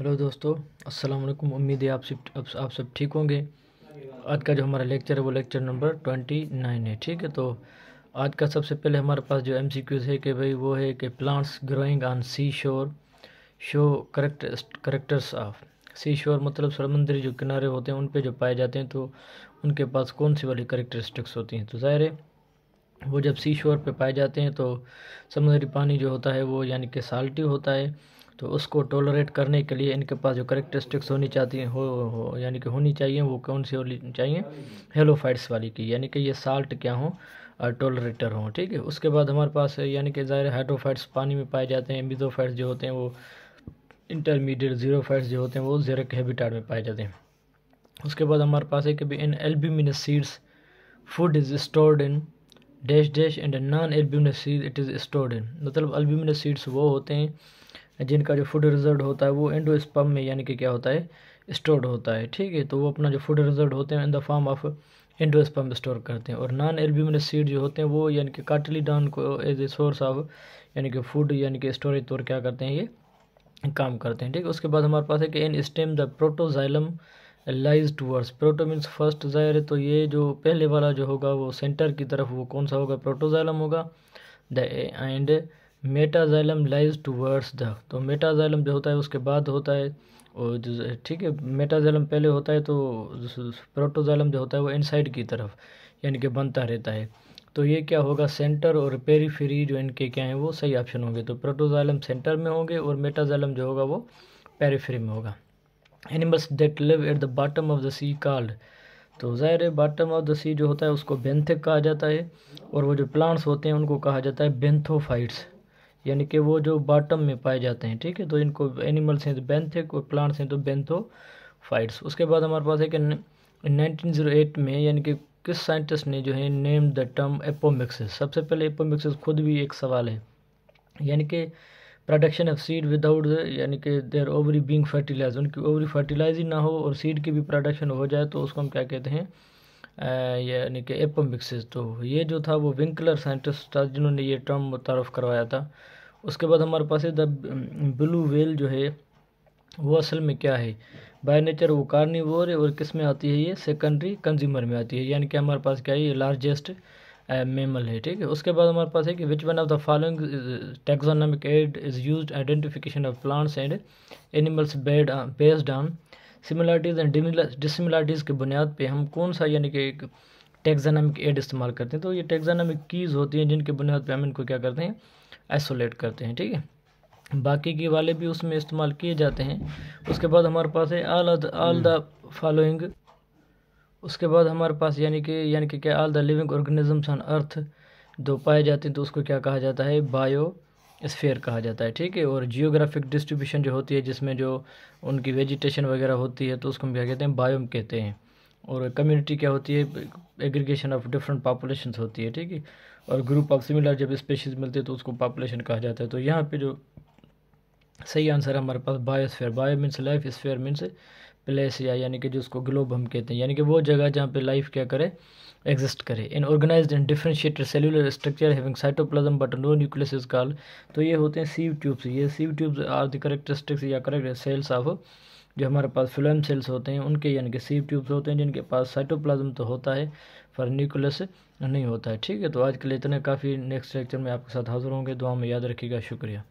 hello दोस्तों अस्सलाम वालेकुम उम्मीद है आप सब आप सब ठीक होंगे आज का जो हमारा लेक्चर है वो लेक्चर नंबर ट्वेंटी नाइन है ठीक है तो आज का सबसे पहले हमारे पास जो एमसीक्यूज है कि भाई वो है कि plants growing on sea shore show correct characters of sea shore मतलब समंदरी जो किनारे होते हैं उन पर जो पाए जाते हैं तो उनके पास कौन सी वाली करेक्टरिस्टिक्स होती हैं तो ज़ाहिर है वो जब सी शोर पर पाए जाते हैं तो समुद्री पानी जो होता है वो यानी कि साल्टी होता है तो उसको टॉलरेट करने के लिए इनके पास जो करेक्टरिस्टिक्स होनी चाहती हो, हो यानी कि होनी चाहिए वो कौन सी होनी चाहिए हेलोफाइट्स वाली की यानी कि ये साल्ट क्या हो और टोलरेटर हों ठीक है उसके बाद हमारे पास यानी कि ज़ाहिर हाइड्रोफाइट्स पानी में पाए जाते हैं मिजोफाइट्स जो होते हैं वो इंटरमीडिएट जीरोफाइट्स जो होते हैं वो जेरक हैबिटाट में पाए जाते हैं उसके बाद हमारे पास है कि in albuminous seeds food is stored in dash dash and non albuminous seed it is stored in मतलब अल्ब्यूमिनस सीड्स वो होते हैं जिनका जो फूड रिजर्व होता है वो एंडोस्पम में यानी कि क्या होता है स्टोर्ड होता है ठीक है तो वो अपना जो फूड रिजर्व होते हैं in the form of sperm store करते हैं और नॉन एल्ब्यूमिनस सीड जो होते हैं वो यानी कि काटली डॉन को एज ए सोर्स ऑफ यानी कि फूड यानी कि स्टोरेज तौर क्या करते हैं ये काम करते हैं ठीक है उसके बाद हमारे पास है कि in stem the protoxylem lies towards proto means first जाहिर है तो ये जो पहले वाला जो होगा वो सेंटर की तरफ वो कौन सा होगा प्रोटोजाइलम होगा the end metaxylem lies towards the तो मेटाजाइलम जो होता है उसके बाद होता है और जो ठीक है मेटाजाइलम पहले होता है तो प्रोटोजाइलम जो होता है वो इनसाइड की तरफ यानी कि बनता रहता है तो ये क्या होगा सेंटर और पेरीफेरी जो इनके क्या हैं वो सही ऑप्शन होंगे तो प्रोटोजाइलम सेंटर में होंगे और मेटाजाइलम जो होगा वो पेरीफेरी में होगा animals that live at the bottom of the sea called तो ज़ाहिर है बॉटम ऑफ द सी जो होता है उसको बेंथिक कहा जाता है और वो जो प्लांट्स होते हैं उनको कहा जाता है बेंथोफाइट्स यानी कि वो जो बॉटम में पाए जाते हैं ठीक है तो इनको एनिमल्स हैं तो बेंथिक और प्लांट्स हैं तो फाइट्स उसके बाद हमारे पास है कि नाइनटीन जीरो एट में यानी कि किस साइंटिस्ट ने जो है नेम द टर्म एपोमिक्सिस सबसे पहले एपोमिक्सिस खुद भी एक सवाल है यानी कि प्रोडक्शन ऑफ सीड विदाउट यानी कि देयर ओवरी बींग फर्टिलाइज उनकी ओवरी फर्टिलाइज ही ना हो और सीड की भी प्रोडक्शन हो जाए तो उसको हम क्या कहते हैं यानी कि एपम मिक्सिस तो ये जो था वो विंकलर साइंटिस्ट था जिन्होंने ये टर्म मुतारफ़ करवाया था उसके बाद हमारे पास है द ब्लू वेल जो है वो असल में क्या है बाय नेचर वो कार्निवोर और किस में आती है ये सेकेंडरी कंज्यूमर में आती है यानी कि हमारे पास क्या है ये लार्जेस्ट मेमल है ठीक है उसके बाद हमारे पास है कि which one of the following taxonomic aid is use identification of plants and animals bed based on similarities and dissimilarities की बुनियाद पे हम कौन सा यानी कि एक टेक्जानमिक एड इस्तेमाल करते हैं तो ये टेक्जानमिक कीज़ होती हैं जिनके बुनियाद पे हम इनको क्या करते हैं आइसोलेट करते हैं ठीक है बाकी के वाले भी उसमें इस्तेमाल किए जाते हैं उसके बाद हमारे पास है आल आल द फॉलोइंग उसके बाद हमारे पास यानी कि यानी कि क्या all the living organisms on earth दो पाए जाते हैं तो उसको क्या कहा जाता है बायो स्फेयर कहा जाता है ठीक है और जियोग्राफिक डिस्ट्रीब्यूशन जो होती है जिसमें जो उनकी वेजिटेशन वगैरह होती है तो उसको हम क्या कहते हैं बायोम कहते हैं और कम्युनिटी क्या होती है एग्रीगेशन ऑफ डिफरेंट पॉपुलेशन होती है ठीक है और ग्रुप ऑफ सिमिलर जब स्पेशीज मिलते हैं तो उसको पॉपुलेशन कहा जाता है तो यहाँ पर जो सही आंसर है हमारे पास biosphere bio means life sphere means प्लेसिया यानी कि जिसको ग्लोब हम कहते हैं यानी कि वो जगह जहाँ पे लाइफ क्या करे एग्जिस्ट करे in organise and differentiated cellular structure having cytoplasm but no nucleus is called तो ये होते हैं सीव ट्यूब्स ये sieve tubes are the characteristics या करेक्ट सेल्स ऑफ जो हमारे पास फ्लोएम सेल्स होते हैं उनके यानी कि सीव ट्यूब्स होते हैं जिनके पास साइटोप्लाज्म तो होता है पर न्यूक्लियस नहीं होता है ठीक है तो आज के लिए इतने काफ़ी नेक्स्ट लेक्चर में आपके साथ हाजिर होंगे दुआ में याद रखिएगा शुक्रिया